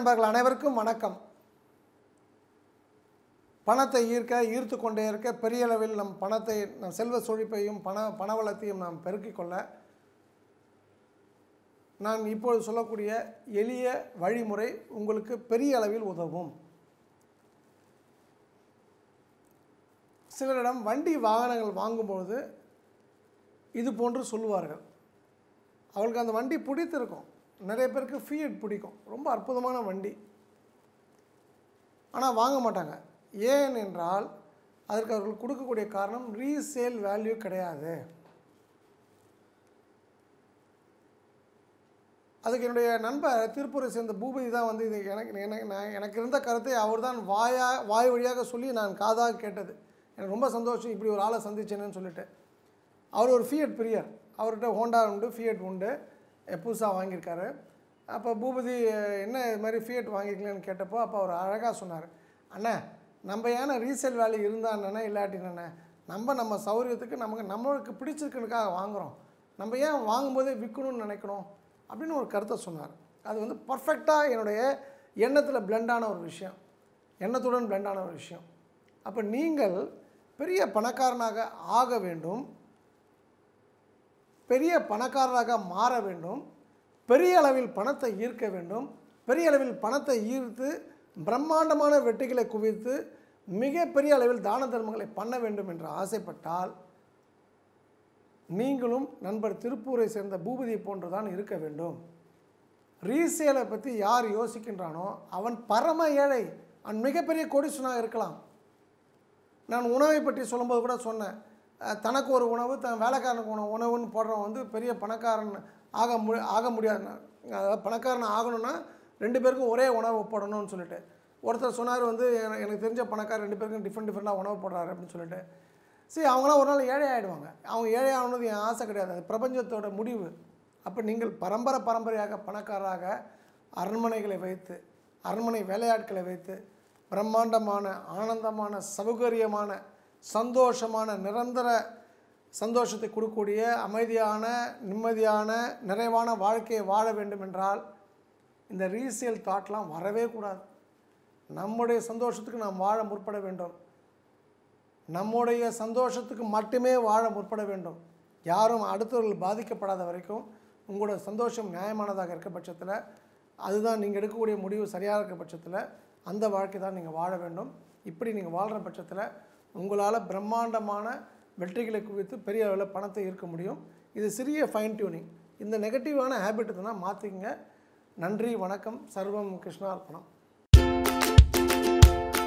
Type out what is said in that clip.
நண்பர்கள் அனைவருக்கும் வணக்கம் பணத்தை ஈர்க்க ஈர்த்து கொண்டே இருக்க பெரிய அளவில் நம் பணத்தை நம் செல்வ சொழிப்பையும் பண பணவளத்தையும் நாம் பெருக்கிக் கொள்ள நான் இப்போது சொல்லக்கூடிய எளிய வழிமுறை உங்களுக்கு பெரிய அளவில் உதவும் சிலரிடம் வண்டி வாகனங்கள் வாங்கும்பொழுது இது போன்று சொல்லுவார்கள் அவளுக்கு அந்த வண்டி பிடித்திருக்கும் நிறைய பேருக்கு ஃபீட் பிடிக்கும் ரொம்ப அற்புதமான வண்டி ஆனால் வாங்க மாட்டாங்க ஏன் என்றால் அதற்கு அவர்கள் கொடுக்கக்கூடிய காரணம் ரீசேல் வேல்யூ கிடையாது அதுக்கு என்னுடைய நண்பர் திருப்பூரை சேர்ந்த பூபதி தான் வந்து இது எனக்கு எனக்கு எனக்கு இருந்த கருத்தை அவர் தான் வாயா வாய் வழியாக சொல்லி நான் காதாக கேட்டது எனக்கு ரொம்ப சந்தோஷம் இப்படி ஒரு ஆளை சந்திச்சேன்னு சொல்லிட்டு அவர் ஒரு ஃபியட் பிரியர் அவர்கிட்ட ஹோண்டா உண்டு ஃபியட் உண்டு புதுசாக வாங்கியிருக்காரு அப்போ பூபதி என்ன இது மாதிரி ஃபியட் வாங்கிக்கலன்னு கேட்டப்போ அப்போ அவர் அழகாக சொன்னார் அண்ணா நம்ம ஏன்னா ரீசேல் வேல்யூ இருந்தான்னா இல்லாட்டினண்ணே நம்ம நம்ம சௌரியத்துக்கு நமக்கு நம்மளுக்கு பிடிச்சிருக்கனுக்காக வாங்குகிறோம் நம்ம ஏன் வாங்கும்போதே விற்கணும்னு நினைக்கணும் அப்படின்னு ஒரு கருத்தை சொன்னார் அது வந்து பர்ஃபெக்டாக என்னுடைய எண்ணத்தில் பிளெண்டான ஒரு விஷயம் எண்ணத்துடன் பிளெண்டான ஒரு விஷயம் அப்போ நீங்கள் பெரிய பணக்காரனாக ஆக வேண்டும் பெரிய பணக்காரராக மாற வேண்டும் பெரிய அளவில் பணத்தை ஈர்க்க வேண்டும் பெரிய அளவில் பணத்தை ஈர்த்து பிரம்மாண்டமான வெட்டிகளை குவித்து மிகப்பெரிய அளவில் தான தர்மங்களை பண்ண வேண்டும் என்று ஆசைப்பட்டால் நீங்களும் நண்பர் திருப்பூரை சேர்ந்த பூபதி போன்று தான் இருக்க வேண்டும் ரீசேலை பற்றி யார் யோசிக்கின்றானோ அவன் பரம ஏழை அவன் மிகப்பெரிய கொடிசனாக இருக்கலாம் நான் உணவை பற்றி சொல்லும்போது கூட சொன்னேன் தனக்கு ஒரு உணவு தன் வேலைக்காரனுக்கு உணவு உணவுன்னு போடுறவன் வந்து பெரிய பணக்காரன் ஆக மு ஆக முடியாதுண்ணா அதாவது பணக்காரன் ஆகணும்னா ரெண்டு பேருக்கும் ஒரே உணவு போடணும்னு சொல்லிட்டு ஒருத்தர் சொன்னார் வந்து எனக்கு தெரிஞ்ச பணக்கார ரெண்டு பேருக்கும் டிஃப்ரெண்ட் டிஃப்ரெண்ட்டாக உணவு போடுறாரு அப்படின்னு சொல்லிட்டு சரி அவங்களாம் ஒரு நாள் ஏழை ஆகிடுவாங்க அவங்க ஏழை ஆகணும்னு என் ஆசை கிடையாது அது பிரபஞ்சத்தோட முடிவு அப்போ நீங்கள் பரம்பரை பரம்பரையாக பணக்காராக அரண்மனைகளை வைத்து அரண்மனை வேலையாட்களை வைத்து பிரம்மாண்டமான ஆனந்தமான சௌகரியமான சந்தோஷமான நிரந்தர சந்தோஷத்தை கொடுக்கக்கூடிய அமைதியான நிம்மதியான நிறைவான வாழ்க்கையை வாழ வேண்டும் என்றால் இந்த ரீசியல் தாட்லாம் வரவே கூடாது நம்முடைய சந்தோஷத்துக்கு நாம் வாழ முற்பட வேண்டும் நம்முடைய சந்தோஷத்துக்கு மட்டுமே வாழ முற்பட வேண்டும் யாரும் அடுத்தவர்கள் பாதிக்கப்படாத வரைக்கும் உங்களோட சந்தோஷம் நியாயமானதாக இருக்க பட்சத்தில் அதுதான் நீங்கள் எடுக்கக்கூடிய முடிவு சரியாக இருக்க பட்சத்தில் அந்த வாழ்க்கை தான் நீங்கள் வாழ வேண்டும் இப்படி நீங்கள் வாழ்கிற பட்சத்தில் உங்களால் பிரம்மாண்டமான வெற்றிகளை குவித்து பெரிய அளவில் பணத்தை ஈர்க்க முடியும் இது சிறிய ஃபைன் டியூனிங் இந்த நெகட்டிவான ஹேபிட் இருக்குன்னா மாற்றிக்கங்க நன்றி வணக்கம் சர்வம் கிருஷ்ணார்பணம்